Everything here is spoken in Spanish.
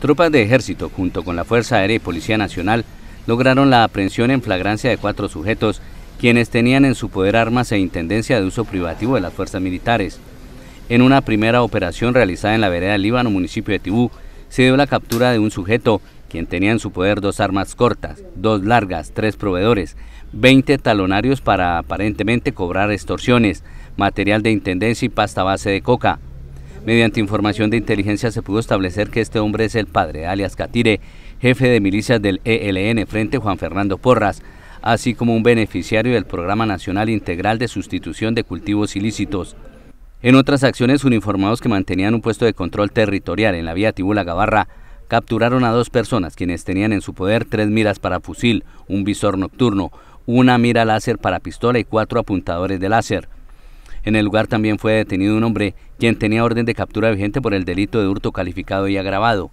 Tropas de ejército junto con la Fuerza Aérea y Policía Nacional lograron la aprehensión en flagrancia de cuatro sujetos, quienes tenían en su poder armas e intendencia de uso privativo de las fuerzas militares. En una primera operación realizada en la vereda del Líbano, municipio de Tibú, se dio la captura de un sujeto quien tenía en su poder dos armas cortas, dos largas, tres proveedores, 20 talonarios para aparentemente cobrar extorsiones, material de intendencia y pasta base de coca. Mediante información de inteligencia se pudo establecer que este hombre es el padre, alias Catire, jefe de milicias del ELN frente Juan Fernando Porras, así como un beneficiario del Programa Nacional Integral de Sustitución de Cultivos Ilícitos. En otras acciones, uniformados que mantenían un puesto de control territorial en la vía Tibula Gavarra capturaron a dos personas quienes tenían en su poder tres miras para fusil, un visor nocturno, una mira láser para pistola y cuatro apuntadores de láser. En el lugar también fue detenido un hombre quien tenía orden de captura vigente por el delito de hurto calificado y agravado.